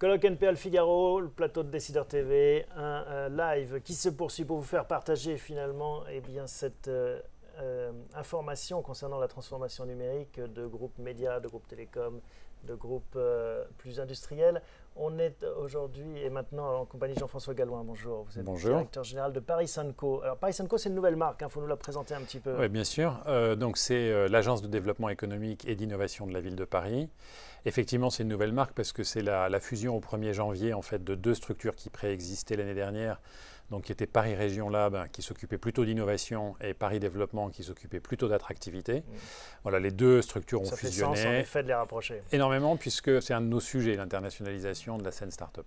Colloque NPL Figaro, le plateau de Décideur TV, un euh, live qui se poursuit pour vous faire partager finalement eh bien, cette euh, euh, informations concernant la transformation numérique de groupes médias, de groupes télécoms, de groupes euh, plus industriels. On est aujourd'hui et maintenant en compagnie de Jean-François Galloin. Bonjour. Vous êtes le directeur général de Paris Sanco. Alors Paris Sanco, c'est une nouvelle marque. Il hein, faut nous la présenter un petit peu. Oui, bien sûr. Euh, donc c'est l'agence de développement économique et d'innovation de la ville de Paris. Effectivement, c'est une nouvelle marque parce que c'est la, fusion au 1er janvier en fait de deux structures qui préexistaient l'année dernière donc qui était Paris Région Lab hein, qui s'occupait plutôt d'innovation et Paris Développement qui s'occupait plutôt d'attractivité. Mm. Voilà, les deux structures ont fusionné. Fait sens, en effet, de les rapprocher. Énormément, puisque c'est un de nos sujets, l'internationalisation de la scène start-up.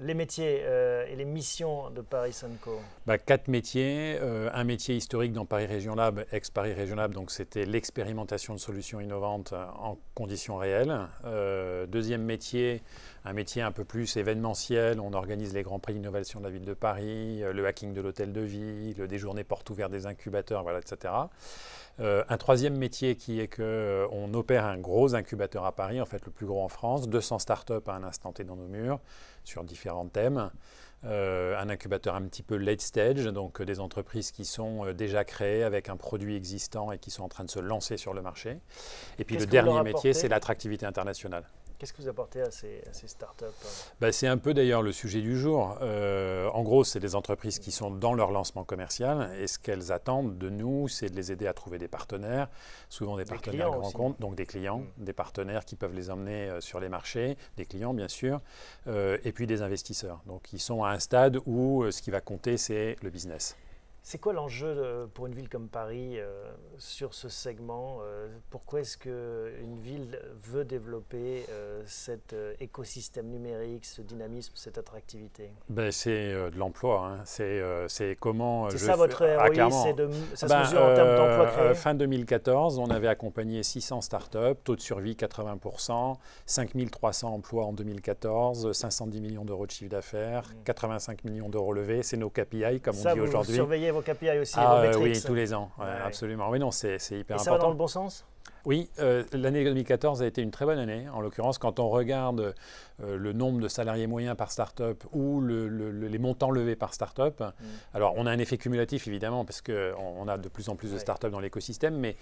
Les métiers euh, et les missions de Paris Sunco bah, Quatre métiers. Euh, un métier historique dans Paris Région Lab, ex-Paris Région Lab, donc c'était l'expérimentation de solutions innovantes en conditions réelles. Euh, deuxième métier, un métier un peu plus événementiel. On organise les grands prix d'innovation de la ville de Paris, le hacking de l'hôtel de ville, le journées porte ouvertes des incubateurs, etc. un troisième métier qui est qu'on on opère un gros incubateur à Paris, en fait le plus gros en France, 200 startups à un instant T dans nos murs, sur différents thèmes. Euh, un incubateur un petit peu late stage, donc euh, des entreprises qui sont euh, déjà créées avec un produit existant et qui sont en train de se lancer sur le marché. Et puis le dernier métier, c'est l'attractivité internationale. Qu'est-ce que vous apportez à ces, startups euh ben, C'est un peu d'ailleurs le sujet du jour. Euh, en gros, c'est des entreprises qui sont dans leur lancement commercial et ce qu'elles attendent de nous, c'est de les aider à trouver des partenaires, souvent des, partenaires qu'on rencontre, donc des clients, mm. des partenaires qui peuvent les emmener euh, sur les marchés, des clients bien sûr, et puis des investisseurs. Donc ils sont à un stade où ce qui va compter, c'est le business. C'est quoi l'enjeu euh, pour une ville comme Paris euh, sur ce segment euh, Pourquoi est-ce qu'une ville veut développer cet écosystème numérique, ce dynamisme, cette attractivité ben, C'est de l'emploi. Hein. C'est comment. C'est ça votre ah, de, Ça se ben, mesure en termes d'emploi créé Fin 2014, on avait accompagné 600 startups, taux de survie 80%, 5300 emplois en 2014, 510 millions d'euros de chiffre d'affaires, 85 mm. millions d'euros levés. C'est nos KPI, comme on dit aujourd'hui vos KPI aussi, ah, vos métriques. Euh, oui, tous les ans, absolument. Oui, non, c'est hyper important. Et ça va dans le bon sens oui, euh, l'année 2014 a été une très bonne année. En l'occurrence, quand on regarde euh, le nombre de salariés moyens par start-up ou les montants levés par start-up, mm. alors on a un effet cumulatif évidemment parce qu'on on a de plus en plus de start-up dans l'écosystème, mais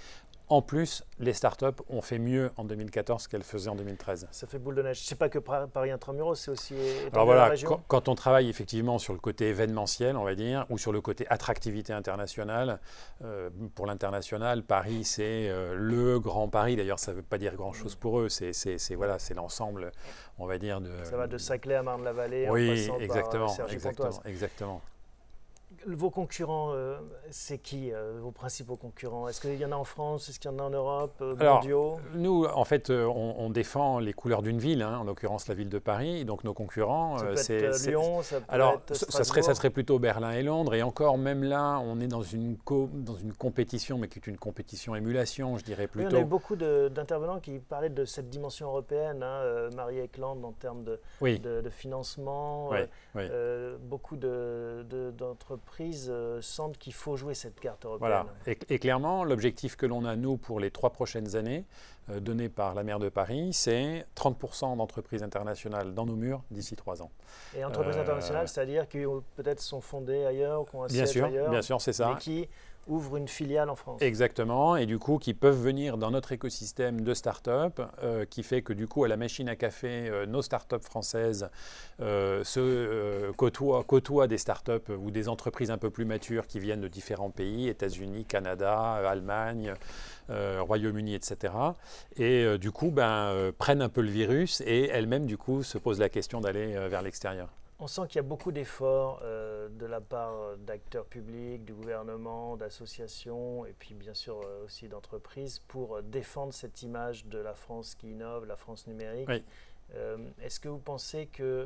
en plus, les start-up ont fait mieux en 2014 qu'elles faisaient en 2013. Ça fait boule de neige. Je sais pas que Paris Intramuros, c'est aussi. Euh, alors voilà, la Quand, on travaille effectivement sur le côté événementiel, on va dire, ou sur le côté attractivité internationale, pour l'international, Paris, c'est le grand Grand Paris. D'ailleurs, ça ne veut pas dire grand-chose mm. pour eux. C'est voilà, c'est l'ensemble, on va dire de. Ça va de Saclay à Marne-la-Vallée. Oui, en passant euh, exactement, exactement, exactement vos concurrents, euh, c'est qui euh, vos principaux concurrents Est-ce qu'il y en a en France Est-ce qu'il y en a en Europe euh, Alors, Nous, en fait, on, défend les couleurs d'une ville, hein, en l'occurrence la ville de Paris. Donc nos concurrents, c'est Lyon, ça peut Alors, être ça serait, ça serait plutôt Berlin et Londres. Et encore, même là, on est dans une dans une compétition, mais qui est une compétition émulation, je dirais plutôt. Oui, on a eu beaucoup d'intervenants qui parlaient de cette dimension européenne, hein, Marie Eklund en termes de, de, de financement, beaucoup d'entreprises. Euh, sentent qu'il faut jouer cette carte européenne. Voilà. Et, clairement, l'objectif que l'on a, nous, pour les trois prochaines années, euh, donné par la maire de Paris, c'est 30% d'entreprises internationales dans nos murs d'ici trois ans. Et entreprises euh, internationales, c'est-à-dire qui peut-être sont fondées ailleurs, qui ont un bien sûr, ailleurs, Bien sûr, c'est ça. Mais qui Ouvre une filiale en France. Exactement, et du coup qui peuvent venir dans notre écosystème de start-up, euh, qui fait que du coup à la machine à café, euh, nos start-up françaises euh, se côtoient, des start-up ou des entreprises un peu plus matures qui viennent de différents pays, États-Unis, Canada, Allemagne, Royaume-Uni, etc. Et du coup ben, prennent un peu le virus et elles-mêmes du coup se posent la question d'aller vers l'extérieur. On sent qu'il y a beaucoup d'efforts euh, de la part euh, d'acteurs publics, du gouvernement, d'associations et puis bien sûr euh, aussi d'entreprises pour défendre cette image de la France qui innove, la France numérique. est-ce que vous pensez que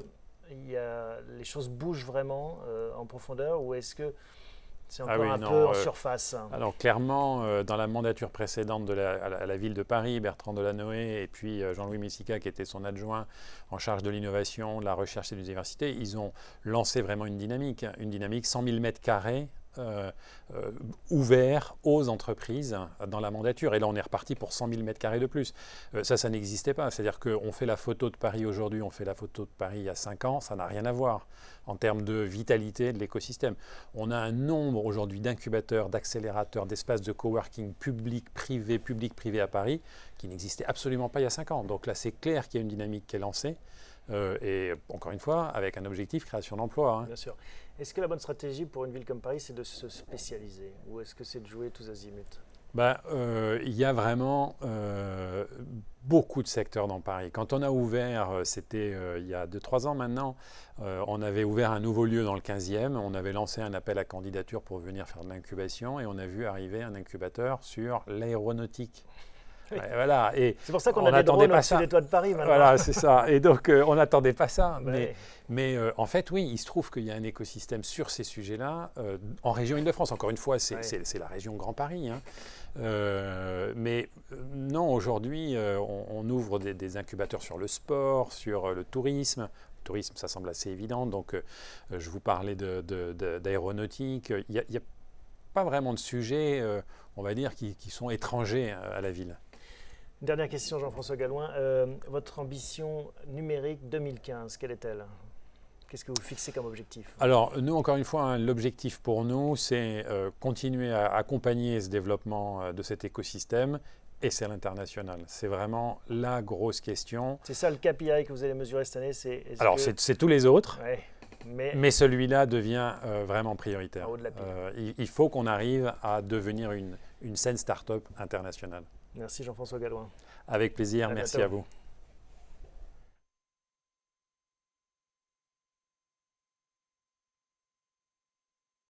les choses bougent vraiment en profondeur ou est-ce que c'est ah encore un peu en euh, surface. Hein. Alors clairement, euh, dans la mandature précédente de la, à la, ville de Paris, Bertrand Delanoë et puis euh, Jean-Louis Messica, qui était son adjoint en charge de l'innovation, de la recherche et de l'université, ils ont lancé vraiment une dynamique, une dynamique 100 000 mètres carrés euh, euh, ouvert aux entreprises dans la mandature. Et là, on est reparti pour 100 000 mètres carrés de plus. Euh, ça, ça n'existait pas. C'est-à-dire qu'on fait la photo de Paris aujourd'hui, on fait la photo de Paris il y a 5 ans, ça n'a rien à voir en termes de vitalité de l'écosystème. On a un nombre aujourd'hui d'incubateurs, d'accélérateurs, d'espaces de coworking public, privé, public, privé à Paris qui n'existait absolument pas il y a 5 ans. Donc là, c'est clair qu'il y a une dynamique qui est lancée. Euh, et encore une fois, avec un objectif création d'emplois. Hein. Bien sûr. Est-ce que la bonne stratégie pour une ville comme Paris, c'est de se spécialiser ou est-ce que c'est de jouer tous azimuts bah, euh, il y a vraiment euh, beaucoup de secteurs dans Paris. Quand on a ouvert, c'était il y a 2-3 ans maintenant, on avait ouvert un nouveau lieu dans le 15e, on avait lancé un appel à candidature pour venir faire de l'incubation et on a vu arriver un incubateur sur l'aéronautique. Voilà, c'est pour ça qu'on n'attendait pas ça. de Paris Voilà, c'est ça. Et donc, euh, on n'attendait pas ça. Mais, euh, en fait, oui, il se trouve qu'il y a un écosystème sur ces sujets-là euh, en région Île-de-France. Encore une fois, c'est la région Grand Paris. Hein. mais non, aujourd'hui, on, ouvre des, incubateurs sur le sport, sur le tourisme. Le tourisme, ça semble assez évident. Donc, je vous parlais d'aéronautique. il n'y a, pas vraiment de sujets, on va dire, qui sont étrangers à la ville dernière question, Jean-François Galloin. Euh, votre ambition numérique 2015, quelle est-elle Qu'est-ce que vous fixez comme objectif Alors, nous, encore une fois, hein, l'objectif pour nous, c'est euh, continuer à accompagner ce développement euh, de cet écosystème et c'est l'international. C'est vraiment la grosse question. C'est ça le KPI que vous allez mesurer cette année Alors, c'est, tous les autres. mais, celui-là devient vraiment prioritaire. il, faut qu'on arrive à devenir une, une scène start-up internationale. Merci Jean-François Galloin. Avec plaisir, merci à vous.